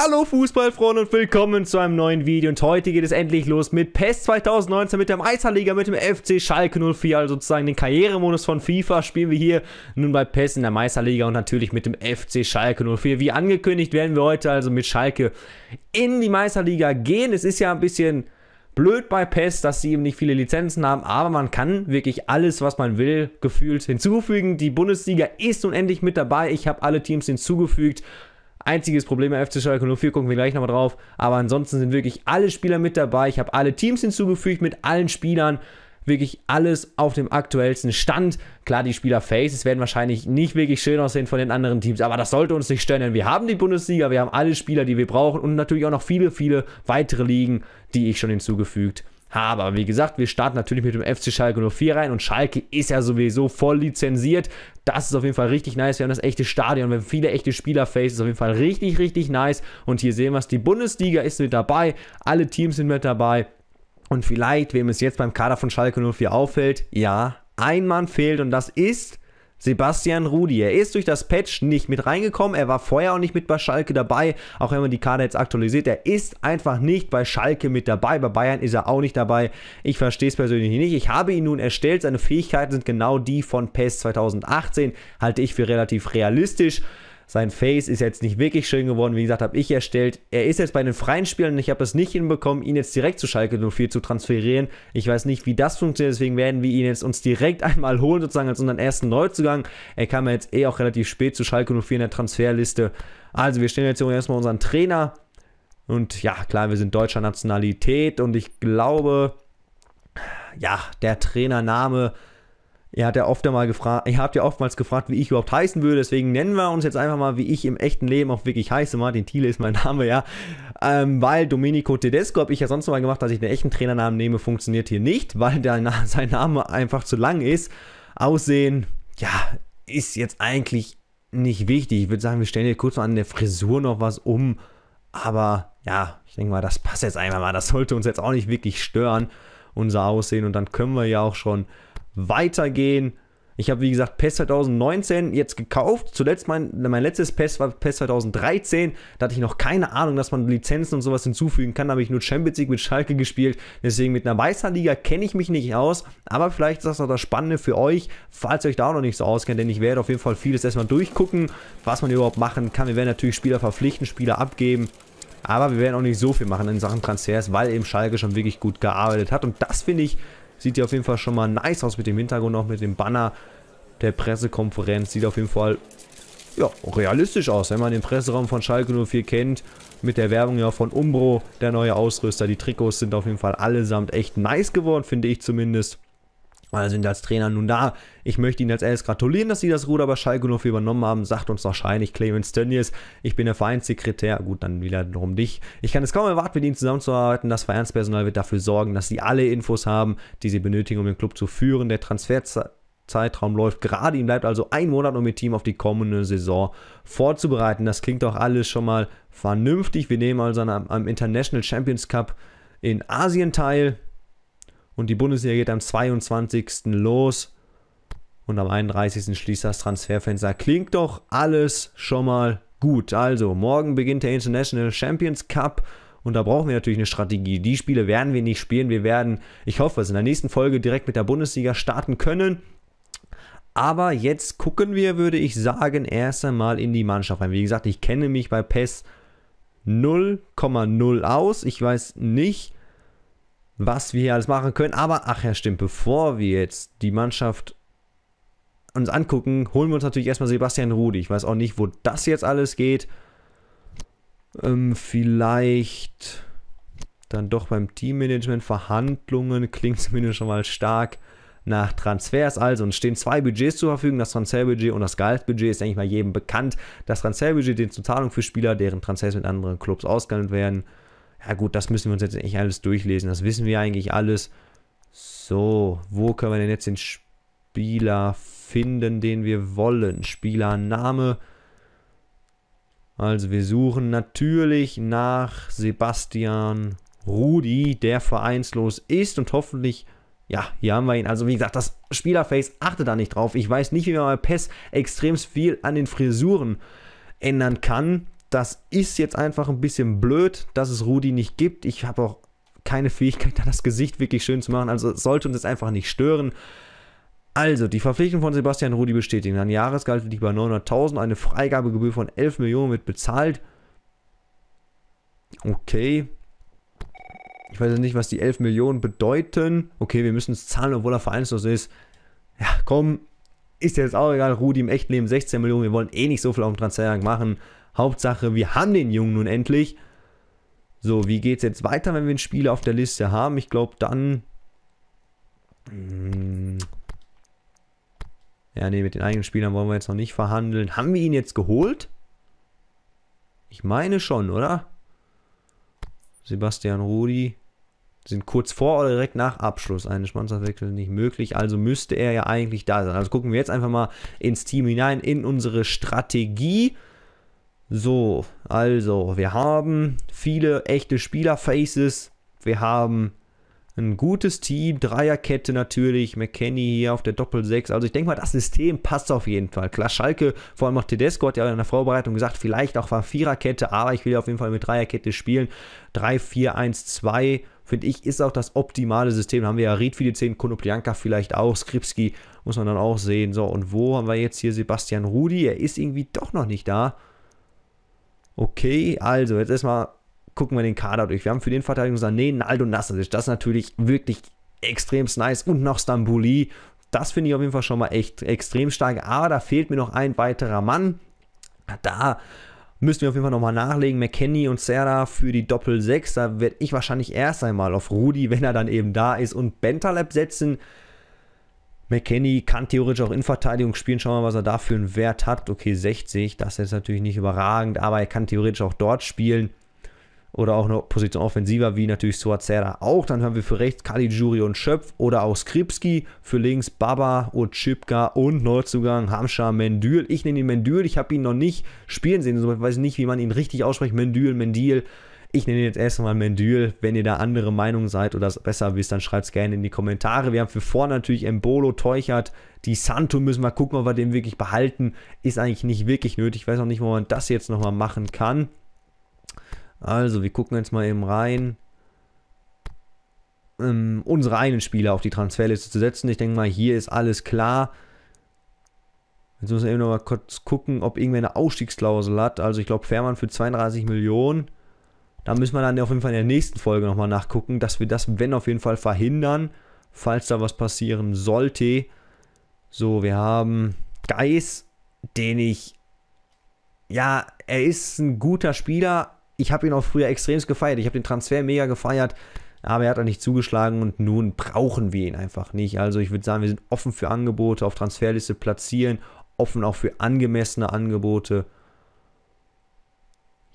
Hallo Fußballfreunde und willkommen zu einem neuen Video und heute geht es endlich los mit PES 2019 mit der Meisterliga mit dem FC Schalke 04, also sozusagen den Karrieremodus von FIFA spielen wir hier nun bei PES in der Meisterliga und natürlich mit dem FC Schalke 04. Wie angekündigt werden wir heute also mit Schalke in die Meisterliga gehen. Es ist ja ein bisschen blöd bei PES, dass sie eben nicht viele Lizenzen haben, aber man kann wirklich alles, was man will, gefühlt hinzufügen. Die Bundesliga ist nun endlich mit dabei. Ich habe alle Teams hinzugefügt Einziges Problem beim FC Schalke 04, gucken wir gleich nochmal drauf. Aber ansonsten sind wirklich alle Spieler mit dabei. Ich habe alle Teams hinzugefügt mit allen Spielern wirklich alles auf dem aktuellsten Stand. Klar, die Spieler Faces werden wahrscheinlich nicht wirklich schön aussehen von den anderen Teams, aber das sollte uns nicht stören, denn wir haben die Bundesliga, wir haben alle Spieler, die wir brauchen und natürlich auch noch viele, viele weitere Ligen, die ich schon hinzugefügt habe habe. Aber wie gesagt, wir starten natürlich mit dem FC Schalke 04 rein und Schalke ist ja sowieso voll lizenziert. Das ist auf jeden Fall richtig nice. Wir haben das echte Stadion, wir haben viele echte Spielerfaces. Ist auf jeden Fall richtig, richtig nice. Und hier sehen wir es, die Bundesliga ist mit dabei, alle Teams sind mit dabei. Und vielleicht, wem es jetzt beim Kader von Schalke 04 auffällt, ja, ein Mann fehlt und das ist Sebastian Rudi. Er ist durch das Patch nicht mit reingekommen. Er war vorher auch nicht mit bei Schalke dabei. Auch wenn man die Karte jetzt aktualisiert, er ist einfach nicht bei Schalke mit dabei. Bei Bayern ist er auch nicht dabei. Ich verstehe es persönlich nicht. Ich habe ihn nun erstellt. Seine Fähigkeiten sind genau die von PES 2018. Halte ich für relativ realistisch. Sein Face ist jetzt nicht wirklich schön geworden. Wie gesagt, habe ich erstellt. Er ist jetzt bei den freien Spielern. Ich habe es nicht hinbekommen, ihn jetzt direkt zu Schalke 04 zu transferieren. Ich weiß nicht, wie das funktioniert. Deswegen werden wir ihn jetzt uns direkt einmal holen, sozusagen als unseren ersten Neuzugang. Er kam ja jetzt eh auch relativ spät zu Schalke 04 in der Transferliste. Also, wir stellen jetzt hier erstmal unseren Trainer. Und ja, klar, wir sind deutscher Nationalität und ich glaube, ja, der Trainername Ihr habt ja oft mal gefragt, ihr habt ja oftmals gefragt, wie ich überhaupt heißen würde, deswegen nennen wir uns jetzt einfach mal, wie ich im echten Leben auch wirklich heiße. Martin Thiele ist mein Name, ja. Ähm, weil Domenico Tedesco habe ich ja sonst mal gemacht, dass ich einen echten Trainernamen nehme, funktioniert hier nicht, weil der, sein Name einfach zu lang ist. Aussehen, ja, ist jetzt eigentlich nicht wichtig. Ich würde sagen, wir stellen hier kurz mal an der Frisur noch was um, aber ja, ich denke mal, das passt jetzt einfach mal. Das sollte uns jetzt auch nicht wirklich stören, unser Aussehen. Und dann können wir ja auch schon weitergehen. Ich habe, wie gesagt, PES 2019 jetzt gekauft. Zuletzt mein, mein letztes PES war PES 2013. Da hatte ich noch keine Ahnung, dass man Lizenzen und sowas hinzufügen kann. Da habe ich nur Champions League mit Schalke gespielt. Deswegen mit einer Weißer Liga kenne ich mich nicht aus. Aber vielleicht ist das noch das Spannende für euch, falls ihr euch da auch noch nicht so auskennt. Denn ich werde auf jeden Fall vieles erstmal durchgucken, was man überhaupt machen kann. Wir werden natürlich Spieler verpflichten, Spieler abgeben. Aber wir werden auch nicht so viel machen in Sachen Transfers, weil eben Schalke schon wirklich gut gearbeitet hat. Und das finde ich Sieht hier auf jeden Fall schon mal nice aus mit dem Hintergrund, auch mit dem Banner der Pressekonferenz. Sieht auf jeden Fall ja, realistisch aus, wenn man den Presseraum von Schalke 04 kennt. Mit der Werbung ja von Umbro, der neue Ausrüster. Die Trikots sind auf jeden Fall allesamt echt nice geworden, finde ich zumindest. Also sind als Trainer nun da. Ich möchte Ihnen als erstes gratulieren, dass Sie das Ruder bei Schalke nur für übernommen haben. Sagt uns noch scheinlich Clemens Tönnies. Ich bin der Vereinssekretär. Gut, dann wieder drum dich. Ich kann es kaum erwarten, mit Ihnen zusammenzuarbeiten. Das Vereinspersonal wird dafür sorgen, dass Sie alle Infos haben, die Sie benötigen, um den Club zu führen. Der Transferzeitraum läuft gerade. Ihm bleibt also ein Monat, um ihr Team auf die kommende Saison vorzubereiten. Das klingt doch alles schon mal vernünftig. Wir nehmen also am International Champions Cup in Asien teil. Und die Bundesliga geht am 22. los. Und am 31. schließt das Transferfenster. Klingt doch alles schon mal gut. Also, morgen beginnt der International Champions Cup. Und da brauchen wir natürlich eine Strategie. Die Spiele werden wir nicht spielen. Wir werden, ich hoffe, es in der nächsten Folge direkt mit der Bundesliga starten können. Aber jetzt gucken wir, würde ich sagen, erst einmal in die Mannschaft rein. Wie gesagt, ich kenne mich bei PES 0,0 aus. Ich weiß nicht, was wir hier alles machen können. Aber ach ja, stimmt, bevor wir jetzt die Mannschaft uns angucken, holen wir uns natürlich erstmal Sebastian Rudi. Ich weiß auch nicht, wo das jetzt alles geht. Ähm, vielleicht dann doch beim Teammanagement Verhandlungen klingt zumindest schon mal stark nach Transfers also uns stehen zwei Budgets zur Verfügung, das Transferbudget und das Gehaltsbudget ist eigentlich mal jedem bekannt. Das Transferbudget dient zur Zahlung für Spieler, deren Transfers mit anderen Clubs ausgehandelt werden ja gut, das müssen wir uns jetzt nicht alles durchlesen, das wissen wir eigentlich alles. So, wo können wir denn jetzt den Spieler finden, den wir wollen? Spielername. Also wir suchen natürlich nach Sebastian Rudi, der vereinslos ist und hoffentlich, ja, hier haben wir ihn. Also wie gesagt, das Spielerface achte da nicht drauf. Ich weiß nicht, wie man bei PES extrem viel an den Frisuren ändern kann das ist jetzt einfach ein bisschen blöd, dass es Rudi nicht gibt. Ich habe auch keine Fähigkeit, da das Gesicht wirklich schön zu machen. Also sollte uns das einfach nicht stören. Also, die Verpflichtung von Sebastian Rudi bestätigen. Ein Jahresgehalt liegt bei 900.000, eine Freigabegebühr von 11 Millionen wird bezahlt. Okay. Ich weiß nicht, was die 11 Millionen bedeuten. Okay, wir müssen es zahlen, obwohl er vereinslos ist. Ja, komm, ist jetzt auch egal. Rudi im echten Leben 16 Millionen. Wir wollen eh nicht so viel auf dem Transfermarkt machen. Hauptsache, wir haben den Jungen nun endlich. So, wie geht es jetzt weiter, wenn wir einen Spieler auf der Liste haben? Ich glaube, dann... Mm. ja, nee, mit den eigenen Spielern wollen wir jetzt noch nicht verhandeln. Haben wir ihn jetzt geholt? Ich meine schon, oder? Sebastian Rudi sind kurz vor oder direkt nach Abschluss eines Sponsorwechsels nicht möglich, also müsste er ja eigentlich da sein. Also gucken wir jetzt einfach mal ins Team hinein, in unsere Strategie. So, also, wir haben viele echte Spielerfaces. Wir haben ein gutes Team, Dreierkette natürlich, McKenny hier auf der Doppel-6. Also ich denke mal, das System passt auf jeden Fall. Klar, Schalke, vor allem auch Tedesco hat ja in der Vorbereitung gesagt, vielleicht auch war Viererkette, aber ich will auf jeden Fall mit Dreierkette spielen. 3-4-1-2, finde ich, ist auch das optimale System. Da haben wir ja Ried für die 10, Konoplianka vielleicht auch, Skripski muss man dann auch sehen. So, und wo haben wir jetzt hier Sebastian Rudi? Er ist irgendwie doch noch nicht da. Okay, also jetzt erstmal gucken wir den Kader durch. Wir haben für den Verteidigung Sané, Naldo Nastasic. Das ist natürlich wirklich extrem nice. Und noch Stambouli. Das finde ich auf jeden Fall schon mal echt extrem stark. Aber da fehlt mir noch ein weiterer Mann. Da müssen wir auf jeden Fall nochmal nachlegen. McKenny und Serra für die Doppel-6. Da werde ich wahrscheinlich erst einmal auf Rudi, wenn er dann eben da ist, und Bentaleb setzen. McKenny kann theoretisch auch in Verteidigung spielen. Schauen wir mal, was er da für einen Wert hat. Okay, 60, das ist natürlich nicht überragend, aber er kann theoretisch auch dort spielen. Oder auch eine Position offensiver, wie natürlich Suazera auch. Dann haben wir für rechts Caligiuri und Schöpf oder auch Skripski. Für links Baba, Otschipka und Neuzugang Hamscha Mendül. Ich nenne ihn Mendül, ich habe ihn noch nicht spielen sehen. ich weiß nicht, wie man ihn richtig ausspricht. Mendül, Mendil. Mendil ich nenne jetzt erstmal Mendül. Wenn ihr da andere Meinung seid oder es besser wisst, dann schreibt es gerne in die Kommentare. Wir haben für vor natürlich Embolo, Teuchert, die Santo müssen wir gucken, ob wir den wirklich behalten. Ist eigentlich nicht wirklich nötig. Ich weiß auch nicht, wo man das jetzt nochmal machen kann. Also, wir gucken jetzt mal eben rein. Ähm, unsere einen Spieler auf die Transferliste zu setzen. Ich denke mal, hier ist alles klar. Jetzt müssen wir eben nochmal kurz gucken, ob irgendwer eine Ausstiegsklausel hat. Also ich glaube, Fährmann für 32 Millionen. Da müssen wir dann auf jeden Fall in der nächsten Folge nochmal nachgucken, dass wir das, wenn auf jeden Fall verhindern, falls da was passieren sollte. So, wir haben Geis, den ich. Ja, er ist ein guter Spieler. Ich habe ihn auch früher extrem gefeiert. Ich habe den Transfer mega gefeiert. Aber er hat auch nicht zugeschlagen und nun brauchen wir ihn einfach nicht. Also ich würde sagen, wir sind offen für Angebote, auf Transferliste platzieren, offen auch für angemessene Angebote.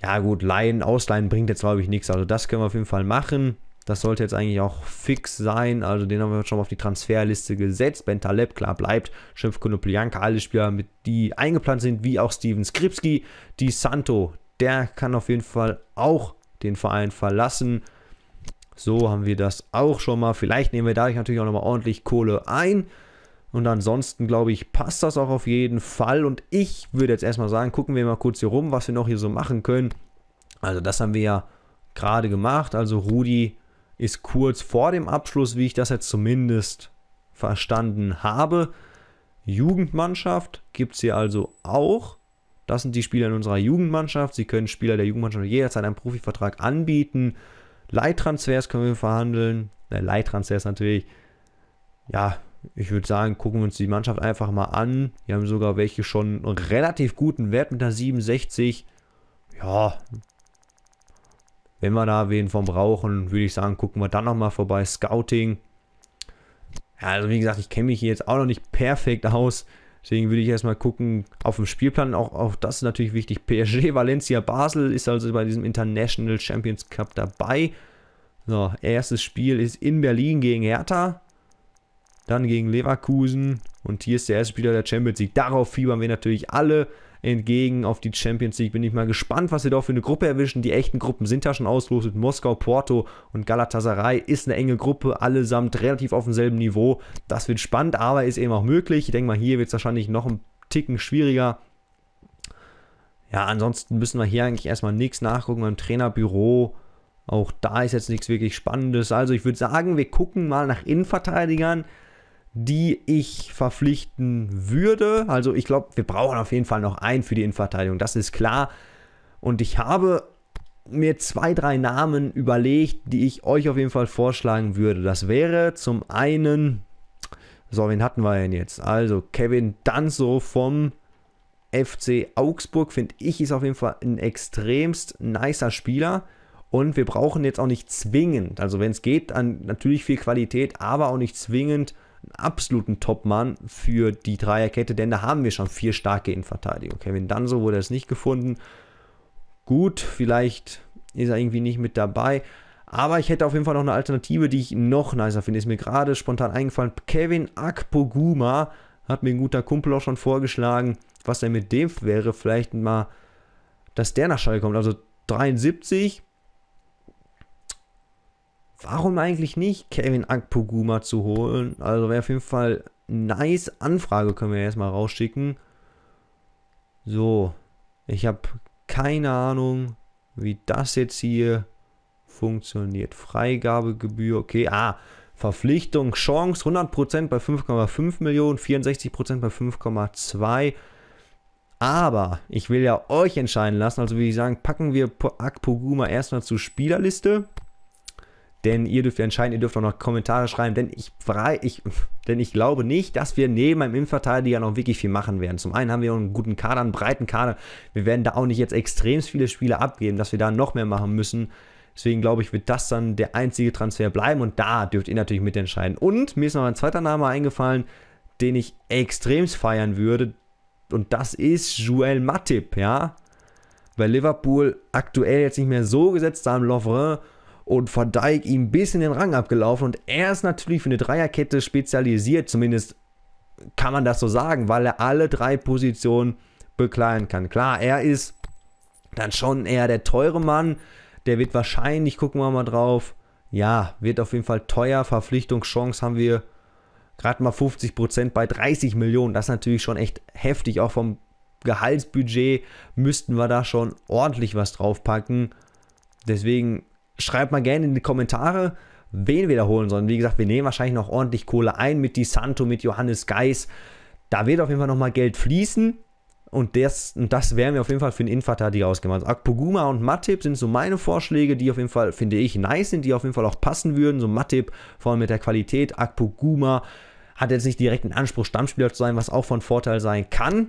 Ja gut, leihen, ausleihen bringt jetzt glaube ich nichts. Also das können wir auf jeden Fall machen. Das sollte jetzt eigentlich auch fix sein. Also den haben wir schon mal auf die Transferliste gesetzt. Ben Taleb, klar bleibt. Schimpf Konoplyanka, alle Spieler, mit, die eingeplant sind, wie auch Steven Skripski. Die Santo, der kann auf jeden Fall auch den Verein verlassen. So haben wir das auch schon mal. Vielleicht nehmen wir dadurch natürlich auch nochmal ordentlich Kohle ein. Und ansonsten glaube ich, passt das auch auf jeden Fall. Und ich würde jetzt erstmal sagen, gucken wir mal kurz hier rum, was wir noch hier so machen können. Also das haben wir ja gerade gemacht. Also Rudi ist kurz vor dem Abschluss, wie ich das jetzt zumindest verstanden habe. Jugendmannschaft gibt es hier also auch. Das sind die Spieler in unserer Jugendmannschaft. Sie können Spieler der Jugendmannschaft jederzeit einen Profivertrag anbieten. Leittransfers können wir verhandeln. Äh, Leittransfers natürlich, ja, ich würde sagen, gucken wir uns die Mannschaft einfach mal an. Wir haben sogar welche schon einen relativ guten Wert mit der 67. Ja, wenn wir da wen von brauchen, würde ich sagen, gucken wir dann nochmal vorbei. Scouting. Ja, also wie gesagt, ich kenne mich hier jetzt auch noch nicht perfekt aus. Deswegen würde ich erstmal gucken, auf dem Spielplan, auch, auch das ist natürlich wichtig. PSG, Valencia, Basel ist also bei diesem International Champions Cup dabei. So, erstes Spiel ist in Berlin gegen Hertha dann gegen Leverkusen und hier ist der erste Spieler der Champions League. Darauf fiebern wir natürlich alle entgegen auf die Champions League. Bin ich mal gespannt, was wir da für eine Gruppe erwischen. Die echten Gruppen sind da schon auslotet. Moskau, Porto und Galatasaray ist eine enge Gruppe, allesamt relativ auf demselben Niveau. Das wird spannend, aber ist eben auch möglich. Ich denke mal, hier wird es wahrscheinlich noch ein Ticken schwieriger. Ja, ansonsten müssen wir hier eigentlich erstmal nichts nachgucken beim Trainerbüro. Auch da ist jetzt nichts wirklich Spannendes. Also ich würde sagen, wir gucken mal nach Innenverteidigern die ich verpflichten würde. Also ich glaube, wir brauchen auf jeden Fall noch einen für die Innenverteidigung, das ist klar. Und ich habe mir zwei, drei Namen überlegt, die ich euch auf jeden Fall vorschlagen würde. Das wäre zum einen, so, wen hatten wir denn jetzt? Also Kevin Danzo vom FC Augsburg, finde ich, ist auf jeden Fall ein extremst nicer Spieler. Und wir brauchen jetzt auch nicht zwingend, also wenn es geht, an natürlich viel Qualität, aber auch nicht zwingend einen absoluten top für die Dreierkette, denn da haben wir schon vier starke Innenverteidigung. Kevin Danso wurde es nicht gefunden. Gut, vielleicht ist er irgendwie nicht mit dabei. Aber ich hätte auf jeden Fall noch eine Alternative, die ich noch nicer finde. Ist mir gerade spontan eingefallen. Kevin Akpoguma hat mir ein guter Kumpel auch schon vorgeschlagen, was denn mit dem wäre. Vielleicht mal, dass der nach Schalke kommt. Also 73, warum eigentlich nicht Kevin Akpoguma zu holen? Also wäre auf jeden Fall nice. Anfrage können wir erstmal rausschicken. So, ich habe keine Ahnung, wie das jetzt hier funktioniert. Freigabegebühr, okay, ah, Verpflichtung, Chance 100% bei 5,5 Millionen, 64% bei 5,2. Aber ich will ja euch entscheiden lassen, also wie ich sagen, packen wir Akpoguma erstmal zur Spielerliste. Denn ihr dürft ja entscheiden, ihr dürft auch noch Kommentare schreiben, denn ich, ich, denn ich glaube nicht, dass wir neben einem Innenverteidiger noch wirklich viel machen werden. Zum einen haben wir einen guten Kader, einen breiten Kader. Wir werden da auch nicht jetzt extrem viele Spiele abgeben, dass wir da noch mehr machen müssen. Deswegen glaube ich, wird das dann der einzige Transfer bleiben und da dürft ihr natürlich mitentscheiden. Und mir ist noch ein zweiter Name eingefallen, den ich extremst feiern würde und das ist Joel Matip, ja. Bei Liverpool aktuell jetzt nicht mehr so gesetzt, haben, Lovren und Van Dijk ihm ein bisschen den Rang abgelaufen und er ist natürlich für eine Dreierkette spezialisiert, zumindest kann man das so sagen, weil er alle drei Positionen bekleiden kann. Klar, er ist dann schon eher der teure Mann, der wird wahrscheinlich, gucken wir mal drauf, ja, wird auf jeden Fall teuer, Verpflichtungschance haben wir gerade mal 50% bei 30 Millionen, das ist natürlich schon echt heftig, auch vom Gehaltsbudget müssten wir da schon ordentlich was draufpacken. Deswegen Schreibt mal gerne in die Kommentare, wen wir da holen sollen. Wie gesagt, wir nehmen wahrscheinlich noch ordentlich Kohle ein mit Di Santo, mit Johannes Geis. Da wird auf jeden Fall nochmal Geld fließen. Und das, und das wären wir auf jeden Fall für den Innenverteidiger ausgemacht. Also Akpoguma und Matip sind so meine Vorschläge, die auf jeden Fall, finde ich, nice sind, die auf jeden Fall auch passen würden. So Matip, vor allem mit der Qualität. Akpoguma hat jetzt nicht direkt einen Anspruch, Stammspieler zu sein, was auch von Vorteil sein kann.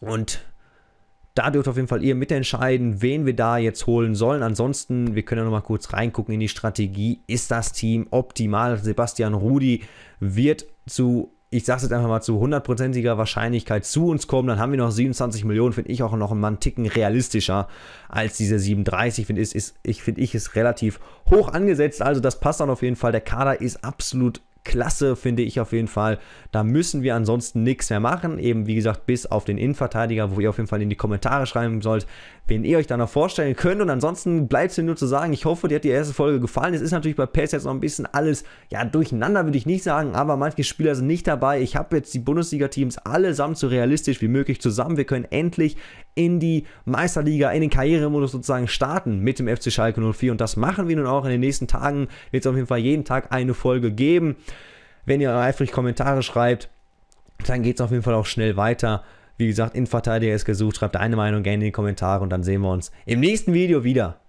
Und da dürft auf jeden Fall ihr mitentscheiden, wen wir da jetzt holen sollen. Ansonsten, wir können ja nochmal kurz reingucken in die Strategie. Ist das Team optimal? Sebastian Rudi wird zu ich sage es jetzt einfach mal zu hundertprozentiger Wahrscheinlichkeit zu uns kommen, dann haben wir noch 27 Millionen, finde ich auch noch einen Ticken realistischer als diese 37, finde ich, ist, ich, find ich, ist relativ hoch angesetzt, also das passt dann auf jeden Fall, der Kader ist absolut klasse, finde ich auf jeden Fall. Da müssen wir ansonsten nichts mehr machen. Eben wie gesagt, bis auf den Innenverteidiger, wo ihr auf jeden Fall in die Kommentare schreiben sollt, wen ihr euch da noch vorstellen könnt. Und ansonsten bleibt es mir nur zu sagen, ich hoffe, dir hat die erste Folge gefallen. Es ist natürlich bei PES jetzt noch ein bisschen alles, ja, durcheinander würde ich nicht sagen, aber manche Spieler sind nicht dabei. Ich habe jetzt die Bundesliga-Teams allesamt so realistisch wie möglich zusammen. Wir können endlich in die Meisterliga, in den Karrieremodus sozusagen starten mit dem FC Schalke 04. Und das machen wir nun auch in den nächsten Tagen. Wird es auf jeden Fall jeden Tag eine Folge geben. Wenn ihr eifrig Kommentare schreibt, dann geht es auf jeden Fall auch schnell weiter. Wie gesagt, Innenverteidiger ist gesucht. Schreibt deine Meinung gerne in die Kommentare und dann sehen wir uns im nächsten Video wieder.